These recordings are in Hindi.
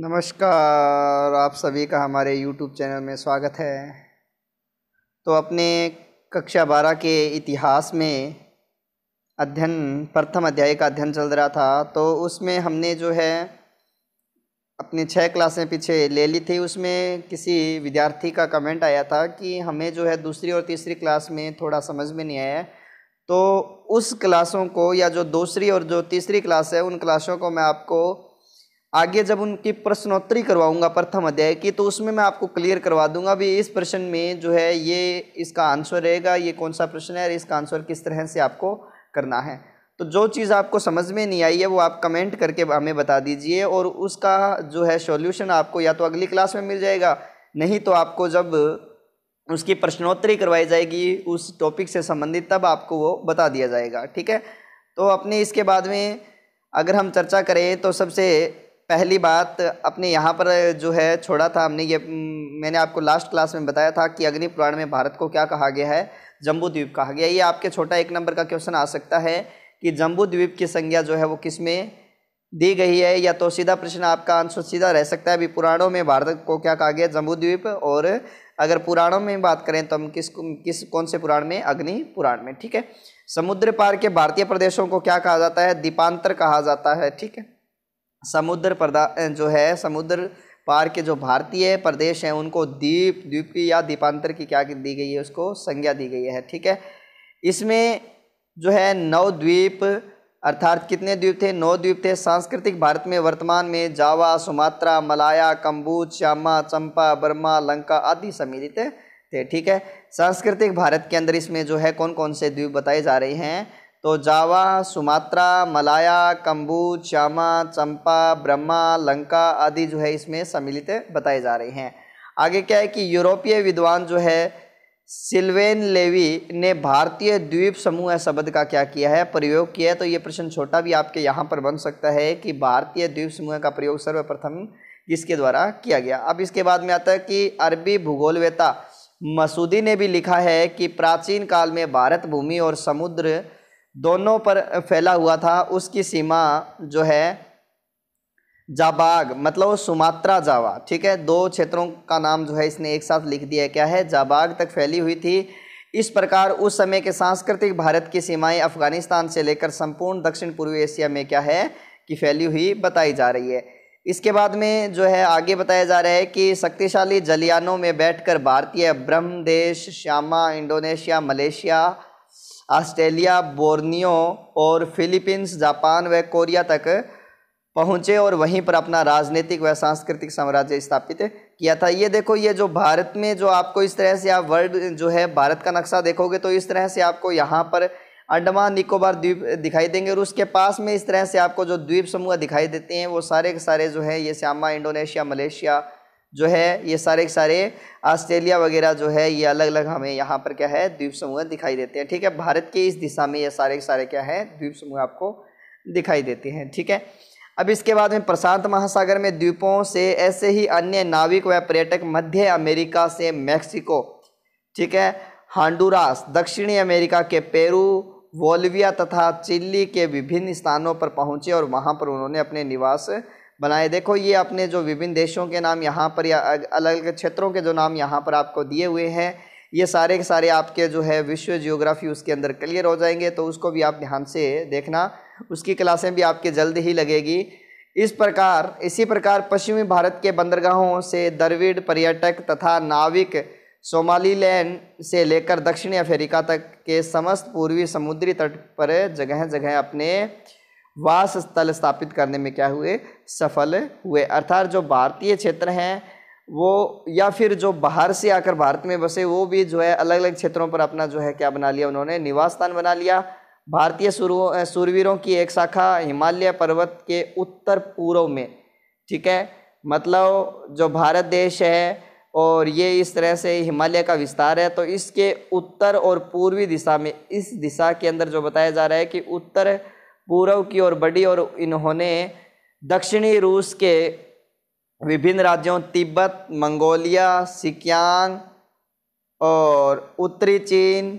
नमस्कार आप सभी का हमारे YouTube चैनल में स्वागत है तो अपने कक्षा बारह के इतिहास में अध्ययन प्रथम अध्याय का अध्ययन चल रहा था तो उसमें हमने जो है अपने छः क्लासें पीछे ले ली थी उसमें किसी विद्यार्थी का कमेंट आया था कि हमें जो है दूसरी और तीसरी क्लास में थोड़ा समझ में नहीं आया तो उस क्लासों को या जो दूसरी और जो तीसरी क्लास है उन क्लासों को मैं आपको आगे जब उनकी प्रश्नोत्तरी करवाऊंगा प्रथम अध्याय की तो उसमें मैं आपको क्लियर करवा दूंगा भी इस प्रश्न में जो है ये इसका आंसर रहेगा ये कौन सा प्रश्न है और इसका आंसर किस तरह से आपको करना है तो जो चीज़ आपको समझ में नहीं आई है वो आप कमेंट करके हमें बता दीजिए और उसका जो है सॉल्यूशन आपको या तो अगली क्लास में मिल जाएगा नहीं तो आपको जब उसकी प्रश्नोत्तरी करवाई जाएगी उस टॉपिक से संबंधित तब आपको वो बता दिया जाएगा ठीक है तो अपने इसके बाद में अगर हम चर्चा करें तो सबसे पहली बात अपने यहाँ पर जो है छोड़ा था हमने ये मैंने आपको लास्ट क्लास में बताया था कि अग्नि पुराण में भारत को क्या कहा गया है जम्बू द्वीप कहा गया ये आपके छोटा एक नंबर का क्वेश्चन आ सकता है कि जम्बू द्वीप की संज्ञा जो है वो किस में दी गई है या तो सीधा प्रश्न आपका आंसर सीधा रह सकता है अभी पुराणों में भारत को क्या कहा गया जम्बू द्वीप और अगर पुराणों में बात करें तो हम किस किस कौन से पुराण में अग्नि पुराण में ठीक है समुद्र पार के भारतीय प्रदेशों को क्या कहा जाता है दीपांतर कहा जाता है ठीक है समुद्र प्रदा जो है समुद्र पार के जो भारतीय प्रदेश हैं उनको द्वीप द्वीप की या द्वीपांतर की क्या दी गई है उसको संज्ञा दी गई है ठीक है इसमें जो है नौ द्वीप अर्थात कितने द्वीप थे नौ द्वीप थे सांस्कृतिक भारत में वर्तमान में Java Sumatra Malaya Kamboj Shyama Champa Burma Lanka आदि सम्मिलित थे ठीक है सांस्कृतिक भारत के अंदर इसमें जो है कौन कौन से द्वीप बताए जा रहे हैं तो Java Sumatra Malaya Kambu Shyama Champa Brahma Lanka आदि जो है इसमें सम्मिलित बताए जा रहे हैं आगे क्या है कि यूरोपीय विद्वान जो है सिल्वेन लेवी ने भारतीय द्वीप समूह शब्द का क्या किया है प्रयोग किया है तो ये प्रश्न छोटा भी आपके यहाँ पर बन सकता है कि भारतीय द्वीप समूह का प्रयोग सर्वप्रथम जिसके द्वारा किया गया अब इसके बाद में आता है कि अरबी भूगोलवेता मसूदी ने भी लिखा है कि प्राचीन काल में भारत भूमि और समुद्र दोनों पर फैला हुआ था उसकी सीमा जो है जाबाग मतलब सुमात्रा जावा ठीक है दो क्षेत्रों का नाम जो है इसने एक साथ लिख दिया क्या है जाबाग तक फैली हुई थी इस प्रकार उस समय के सांस्कृतिक भारत की सीमाएं अफगानिस्तान से लेकर संपूर्ण दक्षिण पूर्वी एशिया में क्या है कि फैली हुई बताई जा रही है इसके बाद में जो है आगे बताया जा रहा है कि शक्तिशाली जलियानों में बैठकर भारतीय Brahmadesh Shyama Indonesia Malaysia Australia Borneo और फिलीपींस जापान व कोरिया तक पहुँचे और वहीं पर अपना राजनीतिक व सांस्कृतिक साम्राज्य स्थापित किया था ये देखो ये जो भारत में जो आपको इस तरह से आप वर्ल्ड जो है भारत का नक्शा देखोगे तो इस तरह से आपको यहाँ पर अंडमान निकोबार द्वीप दिखाई देंगे और उसके पास में इस तरह से आपको जो द्वीप समूह दिखाई देते हैं वो सारे के सारे जो है ये श्यामा इंडोनेशिया मलेशिया जो है ये सारे सारे ऑस्ट्रेलिया वगैरह जो है ये अलग अलग हमें यहाँ पर क्या है द्वीप समूह दिखाई देते हैं ठीक है भारत के इस दिशा में ये सारे सारे क्या है द्वीप समूह आपको दिखाई देते हैं ठीक है अब इसके बाद में प्रशांत महासागर में द्वीपों से ऐसे ही अन्य नाविक व पर्यटक मध्य अमेरिका से मैक्सिको ठीक है हांडूरास दक्षिणी अमेरिका के पेरू वोलविया तथा चिल्ली के विभिन्न स्थानों पर पहुंचे और वहां पर उन्होंने अपने निवास बनाए देखो ये अपने जो विभिन्न देशों के नाम यहाँ पर या अलग अलग क्षेत्रों के जो नाम यहाँ पर आपको दिए हुए हैं ये सारे के सारे आपके जो है विश्व जियोग्राफी उसके अंदर क्लियर हो जाएंगे तो उसको भी आप ध्यान से देखना उसकी क्लासें भी आपके जल्द ही लगेगी इस प्रकार इसी प्रकार पश्चिमी भारत के बंदरगाहों से द्रविड़ पर्यटक तथा नाविक सोमालीलैंड से लेकर दक्षिणी अफ्रीका तक के समस्त पूर्वी समुद्री तट पर जगह जगह अपने वास स्थल स्थापित करने में क्या हुए सफल हुए अर्थात जो भारतीय क्षेत्र हैं वो या फिर जो बाहर से आकर भारत में बसे वो भी जो है अलग अलग क्षेत्रों पर अपना जो है क्या बना लिया उन्होंने निवास स्थान बना लिया भारतीय सूर्य सूरवीरों की एक शाखा हिमालय पर्वत के उत्तर पूर्व में ठीक है मतलब जो भारत देश है और ये इस तरह से हिमालय का विस्तार है तो इसके उत्तर और पूर्वी दिशा में इस दिशा के अंदर जो बताया जा रहा है कि उत्तर पूर्व की ओर बढ़ी और इन्होंने दक्षिणी रूस के विभिन्न राज्यों तिब्बत मंगोलिया सिकियांग और उत्तरी चीन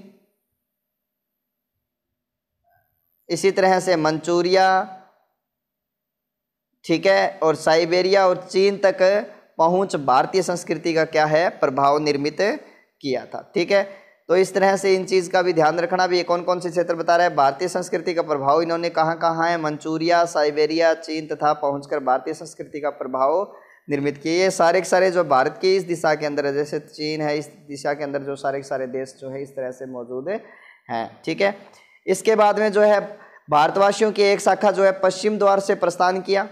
इसी तरह से मंचूरिया ठीक है और साइबेरिया और चीन तक पहुंच भारतीय संस्कृति का क्या है प्रभाव निर्मित किया था ठीक है तो इस तरह से इन चीज़ का भी ध्यान रखना भी ये कौन कौन से क्षेत्र बता रहा है भारतीय संस्कृति का प्रभाव इन्होंने कहाँ कहाँ है मंचूरिया साइबेरिया चीन तथा पहुंचकर भारतीय संस्कृति का प्रभाव निर्मित किए ये सारे के सारे जो भारत के इस दिशा के अंदर जैसे चीन है इस दिशा के अंदर जो सारे के सारे देश जो है इस तरह से मौजूद हैं ठीक है इसके बाद में जो है भारतवासियों की एक शाखा जो है पश्चिम द्वार से प्रस्थान किया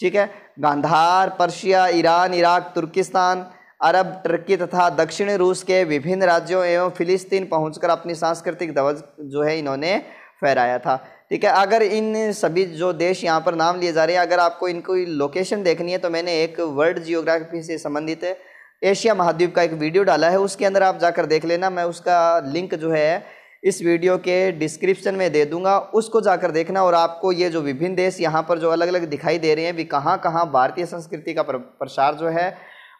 ठीक है Gandhar Persia Iran Iraq Turkistan Arab Turkey तथा दक्षिण रूस के विभिन्न राज्यों एवं फिलिस्तीन पहुंचकर अपनी सांस्कृतिक ध्वज जो है इन्होंने फहराया था ठीक है अगर इन सभी जो देश यहाँ पर नाम लिए जा रहे हैं अगर आपको इनको लोकेशन देखनी है तो मैंने एक वर्ल्ड जियोग्राफी से संबंधित एशिया महाद्वीप का एक वीडियो डाला है उसके अंदर आप जाकर देख लेना मैं उसका लिंक जो है इस वीडियो के डिस्क्रिप्शन में दे दूंगा उसको जाकर देखना और आपको ये जो विभिन्न देश यहाँ पर जो अलग अलग दिखाई दे रहे हैं भी कहाँ कहाँ भारतीय संस्कृति का प्रसार जो है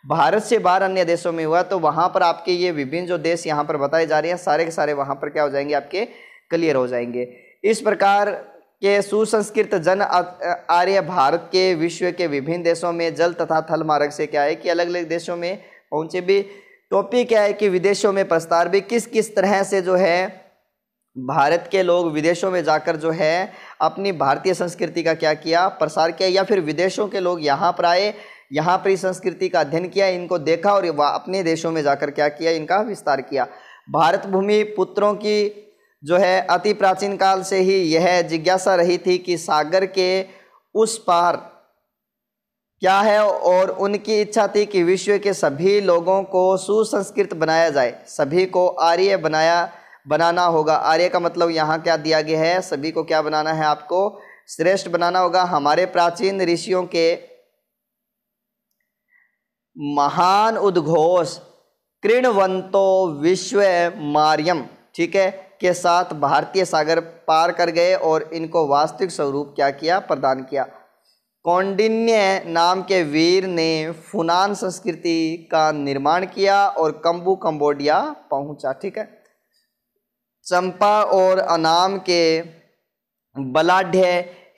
भारत से बाहर अन्य देशों में हुआ तो वहाँ पर आपके ये विभिन्न जो देश यहाँ पर बताए जा रहे हैं सारे के सारे वहाँ पर क्या हो जाएंगे आपके क्लियर हो जाएंगे इस प्रकार के सुसंस्कृत जन आर्य भारत के विश्व के विभिन्न देशों में जल तथा थल मार्ग से क्या है कि अलग अलग देशों में पहुँचे भी टॉपिक क्या है कि विदेशों में प्रस्तार भी किस किस तरह से जो है भारत के लोग विदेशों में जाकर जो है अपनी भारतीय संस्कृति का क्या किया प्रसार किया या फिर विदेशों के लोग यहाँ पर आए यहाँ पर संस्कृति का अध्ययन किया इनको देखा और अपने देशों में जाकर क्या किया इनका विस्तार किया भारत भूमि पुत्रों की जो है अति प्राचीन काल से ही यह जिज्ञासा रही थी कि सागर के उस पार क्या है और उनकी इच्छा थी कि विश्व के सभी लोगों को सुसंस्कृत बनाया जाए सभी को आर्य बनाया बनाना होगा आर्य का मतलब यहाँ क्या दिया गया है सभी को क्या बनाना है आपको श्रेष्ठ बनाना होगा हमारे प्राचीन ऋषियों के महान उद्घोष कृणवंतो विश्व मार्यम ठीक है के साथ भारतीय सागर पार कर गए और इनको वास्तविक स्वरूप क्या किया प्रदान किया कौंडिन्य नाम के वीर ने फुनान संस्कृति का निर्माण किया और कंबू कंबोडिया पहुंचा ठीक है चंपा और अनाम के बलाढ़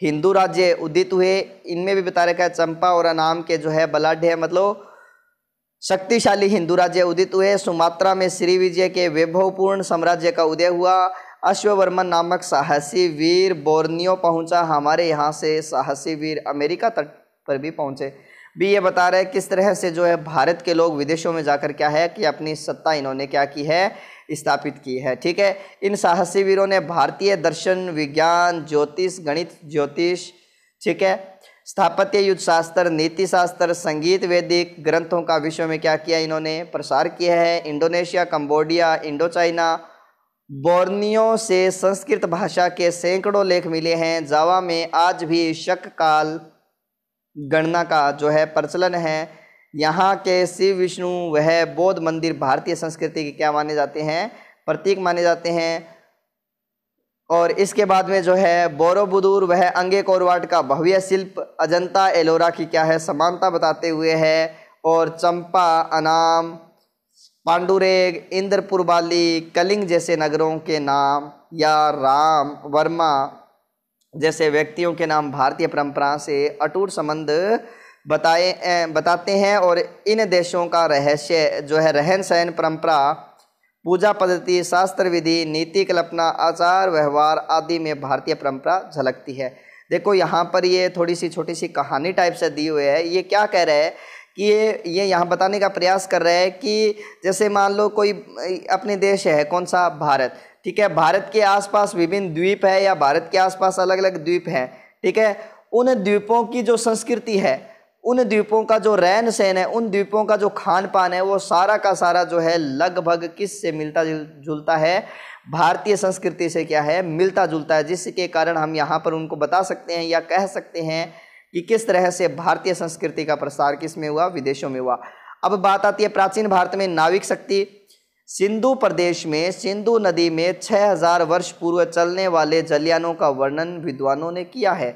हिंदू राज्य उदित हुए इनमें भी बता रखा है चंपा और अनाम के जो है बलाढ़ मतलब शक्तिशाली हिंदू राज्य उदित हुए सुमात्रा में श्री विजय के वैभवपूर्ण साम्राज्य का उदय हुआ अश्ववर्मन नामक साहसी वीर बोर्नियो पहुंचा हमारे यहाँ से साहसी वीर अमेरिका तक पर भी पहुंचे भी ये बता रहे किस तरह से जो है भारत के लोग विदेशों में जाकर क्या है कि अपनी सत्ता इन्होंने क्या की है स्थापित की है ठीक है इन साहसी वीरों ने भारतीय दर्शन विज्ञान ज्योतिष गणित ज्योतिष ठीक है स्थापत्य युद्ध शास्त्र नीति शास्त्र संगीत वैदिक ग्रंथों का विश्व में क्या किया इन्होंने प्रसार किया है Indonesia Cambodia Indochina Borneo से संस्कृत भाषा के सैकड़ों लेख मिले हैं जावा में आज भी शक काल गणना का जो है प्रचलन है यहाँ के शिव विष्णु वह बौद्ध मंदिर भारतीय संस्कृति के क्या माने जाते हैं प्रतीक माने जाते हैं और इसके बाद में जो है बोरोबुदूर वह अंगे कोरवाट का भव्य शिल्प अजंता एलोरा की क्या है समानता बताते हुए है और चंपा अनाम पांडुरेग इंद्रपुरबाली कलिंग जैसे नगरों के नाम या राम वर्मा जैसे व्यक्तियों के नाम भारतीय परंपरा से अटूट संबंध बताए बताते हैं और इन देशों का रहस्य जो है रहन सहन परंपरा पूजा पद्धति शास्त्र विधि नीति कल्पना आचार व्यवहार आदि में भारतीय परंपरा झलकती है देखो यहाँ पर ये थोड़ी सी छोटी सी कहानी टाइप से दी हुई है ये क्या कह रहे हैं कि ये ये यहाँ बताने का प्रयास कर रहे हैं कि जैसे मान लो कोई अपने देश है कौन सा भारत ठीक है भारत के आसपास विभिन्न द्वीप है या भारत के आसपास अलग अलग द्वीप हैं ठीक है उन द्वीपों की जो संस्कृति है उन द्वीपों का जो रहन सहन है उन द्वीपों का जो खान पान है वो सारा का सारा जो है लगभग किस से मिलता जुलता है भारतीय संस्कृति से क्या है मिलता जुलता है जिसके कारण हम यहाँ पर उनको बता सकते हैं या कह सकते हैं कि किस तरह से भारतीय संस्कृति का प्रसार किस में हुआ विदेशों में हुआ अब बात आती है प्राचीन भारत में नाविक शक्ति सिंधु प्रदेश में सिंधु नदी में 6000 वर्ष पूर्व चलने वाले जलियानों का वर्णन विद्वानों ने किया है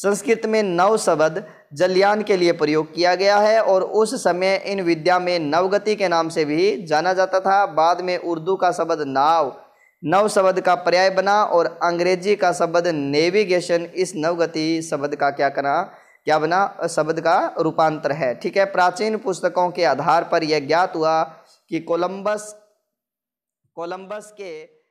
संस्कृत में नव शब्द जलयान के लिए प्रयोग किया गया है और उस समय इन विद्या में नवगति के नाम से भी जाना जाता था बाद में उर्दू का शब्द नाव नव शब्द का पर्याय बना और अंग्रेजी का शब्द नेविगेशन इस नवगति शब्द का क्या करा क्या बना शब्द का रूपांतर है ठीक है प्राचीन पुस्तकों के आधार पर यह ज्ञात हुआ कि कोलंबस कोलंबस के